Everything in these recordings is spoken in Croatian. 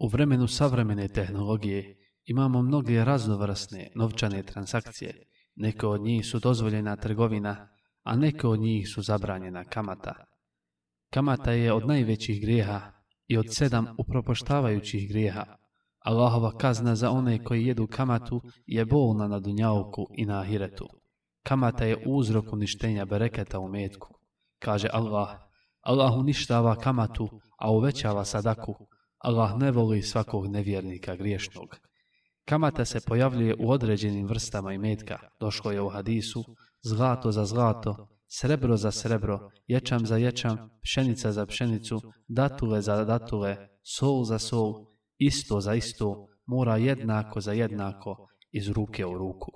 U vremenu savremene tehnologije imamo mnoge raznovrsne novčane transakcije. Neke od njih su dozvoljena trgovina, a neke od njih su zabranjena kamata. Kamata je od najvećih grijeha i od sedam upropoštavajućih grijeha. Allahova kazna za one koji jedu kamatu je bolna na dunjauku i na ahiretu. Kamata je uzrok uništenja bereketa u metku. Kaže Allah, Allah uništava kamatu, a uvećava sadaku, Allah ne voli svakog nevjernika griješnog. Kamata se pojavljuje u određenim vrstama imetka, Došlo je u hadisu zlato za zlato, srebro za srebro, ječam za ječam, pšenica za pšenicu, datule za datule, sol za sol, isto za isto, mora jednako za jednako, iz ruke u ruku.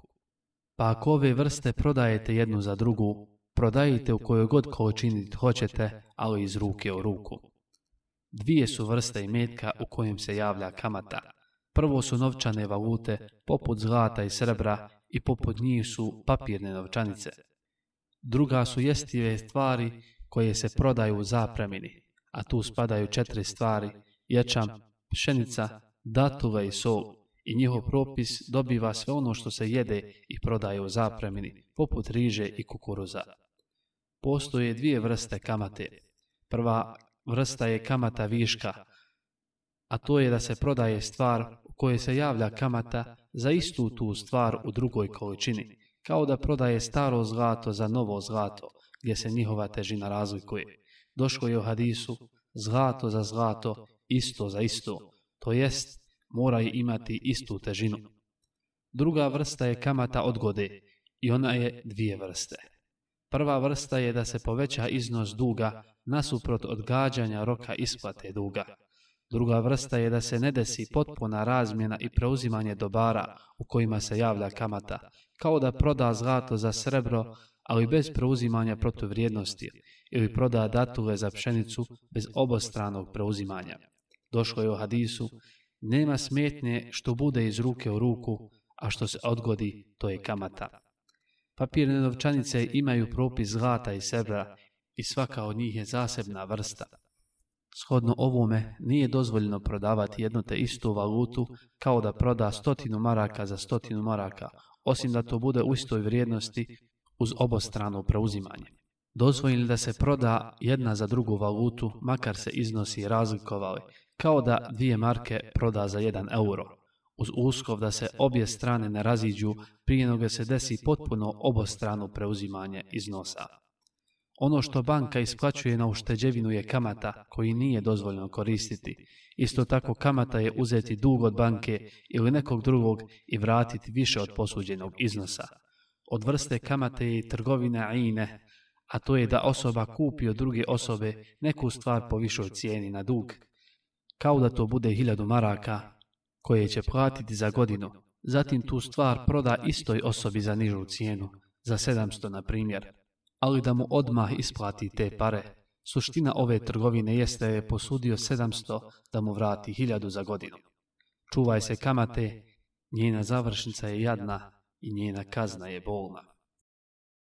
Pa ako ove vrste prodajete jednu za drugu, prodajite u kojoj god količini hoćete, ali iz ruke u ruku. Dvije su vrste imetka u kojim se javlja kamata. Prvo su novčane valute, poput zlata i srebra, i poput njih su papirne novčanice. Druga su jestive stvari koje se prodaju u zapremini, a tu spadaju četiri stvari, ječam, pšenica, datule i sol i njihov propis dobiva sve ono što se jede i prodaje u zapremini, poput riže i kukuruza. Postoje dvije vrste kamate. Prva vrsta je kamata viška, a to je da se prodaje stvar u kojoj se javlja kamata za istu tu stvar u drugoj količini, kao da prodaje staro zlato za novo zlato, gdje se njihova težina razlikuje. Došlo je u hadisu zlato za zlato, isto za isto, to jest moraju imati istu težinu. Druga vrsta je kamata odgode i ona je dvije vrste. Prva vrsta je da se poveća iznos duga nasuprot odgađanja roka isplate duga. Druga vrsta je da se ne desi potpuna razmjena i preuzimanje dobara u kojima se javlja kamata, kao da proda zlato za srebro, ali bez preuzimanja protuvrijednosti, ili proda datule za pšenicu bez obostranog preuzimanja. Došlo je u hadisu, nema smetnje što bude iz ruke u ruku, a što se odgodi, to je kamata. Papirne novčanice imaju propis zlata i srebra i svaka od njih je zasebna vrsta. Shodno ovome nije dozvoljeno prodavati jednu te istu valutu kao da proda stotinu maraka za stotinu maraka, osim da to bude u istoj vrijednosti uz obostrano preuzimanje. Dozvoljeno da se proda jedna za drugu valutu, makar se iznosi razlikovali, kao da dvije marke proda za jedan euro uz uskov da se obje strane ne raziđu prije nego se desi potpuno obostrano preuzimanje iznosa. Ono što banka isplaćuje na ušteđevinu je kamata koji nije dozvoljeno koristiti. Isto tako kamata je uzeti dug od banke ili nekog drugog i vratiti više od posuđenog iznosa. Od vrste kamate je i a ine, a to je da osoba kupi od druge osobe neku stvar po višoj cijeni na dug. Kao da to bude hiljadu maraka koje će platiti za godinu. Zatim tu stvar proda istoj osobi za nižu cijenu, za 700 na primjer, ali da mu odmah isplati te pare. Suština ove trgovine jeste je posudio 700 da mu vrati 1000 za godinu. Čuvaj se kamate, njena završnica je jadna i njena kazna je bolna.